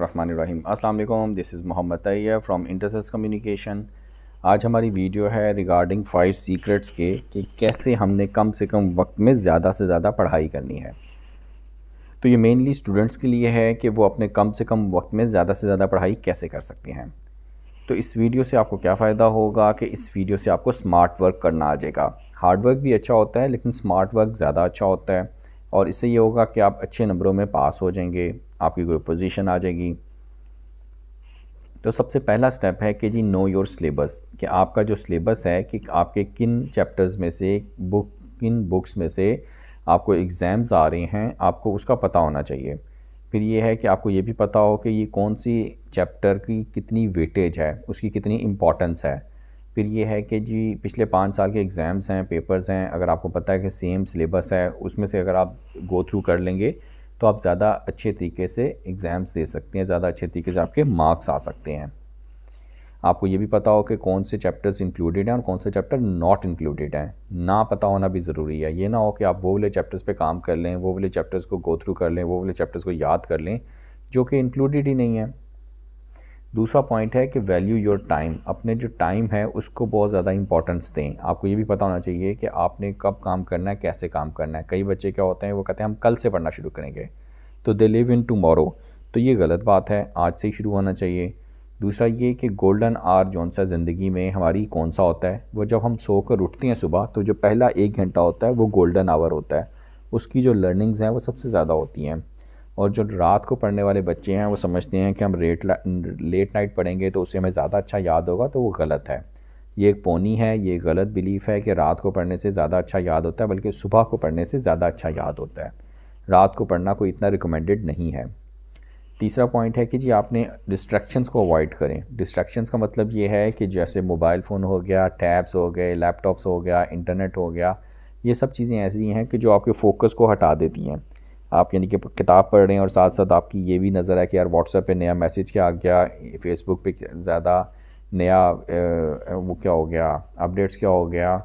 बिस्मिल्लाम अस्सलाम this is Mohammad Tayyab from Intersess communication आज हमारी वीडियो है रिगार्डिंग फ़ाइव सीक्रेट्स के कि कैसे हमने कम से कम वक्त में ज़्यादा से ज़्यादा पढ़ाई करनी है तो ये मेनली स्टूडेंट्स के लिए है कि वो अपने कम से कम वक्त में ज़्यादा से ज़्यादा पढ़ाई कैसे कर सकते हैं तो इस वीडियो से आपको क्या फ़ायदा होगा कि इस वीडियो से आपको स्मार्ट वर्क करना आ जाएगा हार्ड वर्क भी अच्छा होता है लेकिन स्मार्ट वर्क ज़्यादा अच्छा होता है और इससे ये होगा कि आप अच्छे नंबरों में पास हो जाएंगे आपकी कोई पोजीशन आ जाएगी तो सबसे पहला स्टेप है कि जी नो योर सिलेबस कि आपका जो सिलेबस है कि आपके किन चैप्टर्स में से बुक किन बुक्स में से आपको एग्ज़ाम्स आ रहे हैं आपको उसका पता होना चाहिए फिर ये है कि आपको ये भी पता हो कि ये कौन सी चैप्टर की कितनी वेटेज है उसकी कितनी इम्पोर्टेंस है फिर ये है कि जी पिछले पाँच साल के एग्ज़ाम्स हैं पेपर्स हैं अगर आपको पता है कि सेम सिलेबस है उसमें से अगर आप गो थ्रू कर लेंगे तो आप ज़्यादा अच्छे तरीके से एग्ज़ाम्स दे सकते हैं ज़्यादा अच्छे तरीके से आपके मार्क्स आ सकते हैं आपको ये भी पता हो कि कौन से चैप्टर्स इंक्लूडेड हैं और कौन से चैप्टर नॉट इंक्लूडेड हैं ना पता होना भी ज़रूरी है ये ना हो कि आप वो वाले चैप्टर्स पे काम कर लें वो वाले चैप्टर्स को गो थ्रू कर लें वो वाले चैप्टर्स को याद कर लें जो कि इंक्लूडेड ही नहीं है दूसरा पॉइंट है कि वैल्यू योर टाइम अपने जो टाइम है उसको बहुत ज़्यादा इंपॉर्टेंस दें आपको ये भी पता होना चाहिए कि आपने कब काम करना है कैसे काम करना है कई बच्चे क्या होते हैं वो कहते हैं हम कल से पढ़ना शुरू करेंगे तो दे लिव इन टमोरो तो ये गलत बात है आज से ही शुरू होना चाहिए दूसरा ये कि गोल्डन आर जौन सा ज़िंदगी में हमारी कौन सा होता है वो जब हम सो कर उठते हैं सुबह तो जो पहला एक घंटा होता है वो गोल्डन आवर होता है उसकी जो लर्निंग्स हैं वो सबसे ज़्यादा होती हैं और जो रात को पढ़ने वाले बच्चे हैं वो समझते हैं कि हम रेट लेट नाइट पढ़ेंगे तो उससे हमें ज़्यादा अच्छा याद होगा तो वो गलत है ये एक पोनी है ये गलत बिलीफ़ है कि रात को पढ़ने से ज़्यादा अच्छा याद होता है बल्कि सुबह को पढ़ने से ज़्यादा अच्छा याद होता है रात को पढ़ना कोई इतना रिकमेंडेड नहीं है तीसरा पॉइंट है कि जी आपने डिस्ट्रैक्शंस को अवॉइड करें डिस्ट्रैक्शंस का मतलब ये है कि जैसे मोबाइल फ़ोन हो गया टैब्स हो गए लैपटॉप्स हो गया इंटरनेट हो गया ये सब चीज़ें ऐसी हैं कि जो आपके फोकस को हटा देती हैं आप यानी कि किताब पढ़ रहे हैं और साथ साथ आपकी ये भी नज़र है कि यार व्हाट्सएप पे नया मैसेज क्या आ गया फेसबुक पे ज़्यादा नया वो क्या हो गया अपडेट्स क्या हो गया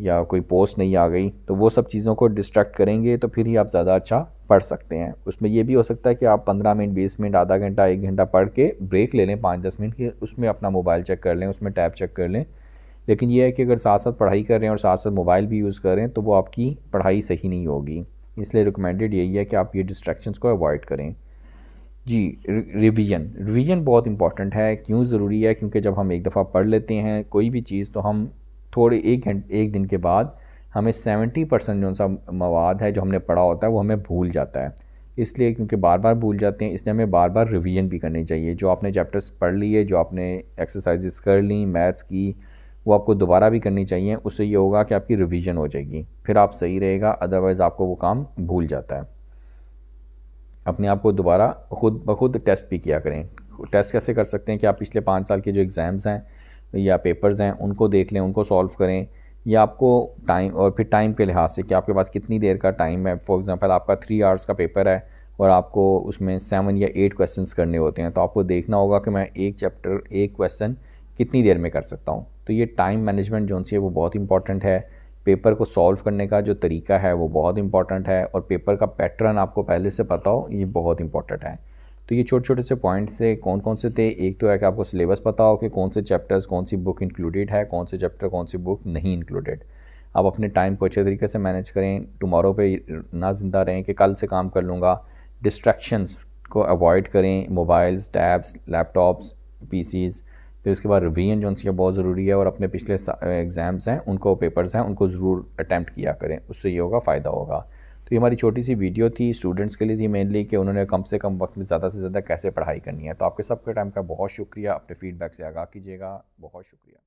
या कोई पोस्ट नहीं आ गई तो वो सब चीज़ों को डिस्ट्रैक्ट करेंगे तो फिर ही आप ज़्यादा अच्छा पढ़ सकते हैं उसमें ये भी हो सकता है कि आप पंद्रह मिनट बीस मिनट आधा घंटा एक घंटा पढ़ के ब्रेक ले लें पाँच दस मिनट के उसमें अपना मोबाइल चेक कर लें उसमें टैब चेक कर लें लेकिन यह है कि अगर साथ साथ पढ़ाई कर रहे हैं और साथ साथ मोबाइल भी यूज़ कर रहे हैं तो वो आपकी पढ़ाई सही नहीं होगी इसलिए रिकमेंडेड यही है कि आप ये डिस्ट्रैक्शंस को अवॉइड करें जी रिवीजन रिवीजन बहुत इंपॉर्टेंट है क्यों ज़रूरी है क्योंकि जब हम एक दफ़ा पढ़ लेते हैं कोई भी चीज़ तो हम थोड़े एक घंटे एक दिन के बाद हमें सेवेंटी परसेंट जो सा मवाद है जो हमने पढ़ा होता है वो हमें भूल जाता है इसलिए क्योंकि बार बार भूल जाते हैं इसलिए हमें बार बार रिवीजन भी करनी चाहिए जो आपने चैप्टर्स पढ़ लिए जो आपने एक्सरसाइज़ कर ली मैथ्स की वो आपको दोबारा भी करनी चाहिए उससे ये होगा कि आपकी रिवीजन हो जाएगी फिर आप सही रहेगा अदरवाइज़ आपको वो काम भूल जाता है अपने आप को दोबारा खुद ब खुद टेस्ट भी किया करें टेस्ट कैसे कर सकते हैं कि आप पिछले पाँच साल के जो एग्ज़ाम्स हैं या पेपर्स हैं उनको देख लें उनको सॉल्व करें या आपको टाइम और फिर टाइम के लिहाज से कि आपके पास कितनी देर का टाइम है फॉर एग्ज़ाम्पल आपका थ्री आवर्स का पेपर है और आपको उसमें सेवन या एट क्वेश्चंस करने होते हैं तो आपको देखना होगा कि मैं एक चैप्टर एक क्वेश्चन कितनी देर में कर सकता हूँ तो ये टाइम मैनेजमेंट जो है वो बहुत इंपॉर्टेंट है पेपर को सॉल्व करने का जो तरीका है वो बहुत इंपॉर्टेंट है और पेपर का पैटर्न आपको पहले से पता हो ये बहुत इंपॉर्टेंट है तो ये छोटे छोटे से पॉइंट्स थे कौन कौन से थे एक तो है कि आपको सिलेबस पता हो कि कौन से चैप्टर्स कौन सी बुक इंक्लूडेड है कौन से चैप्टर कौन सी बुक नहीं इंक्लूडेड आप अपने टाइम को अच्छे तरीके से मैनेज करें टुमारो पे ना जिंदा रहें कि कल से काम कर लूँगा डिस्ट्रैक्शंस को अवॉइड करें मोबाइल्स टैब्स लैपटॉप्स पीसीज़ फिर उसके बाद रिवीजन जो उनसे बहुत ज़रूरी है और अपने पिछले एग्ज़ाम्स हैं उनको पेपर्स हैं उनको ज़रूर अटैम्प्ट किया करें उससे ये होगा फ़ायदा होगा तो ये हमारी छोटी सी वीडियो थी स्टूडेंट्स के लिए थी मेनली कि उन्होंने कम से कम वक्त में ज़्यादा से ज़्यादा कैसे पढ़ाई करनी है तो आपके सबके टाइम का बहुत शुक्रिया अपने फीडबैक से आगाह कीजिएगा बहुत शुक्रिया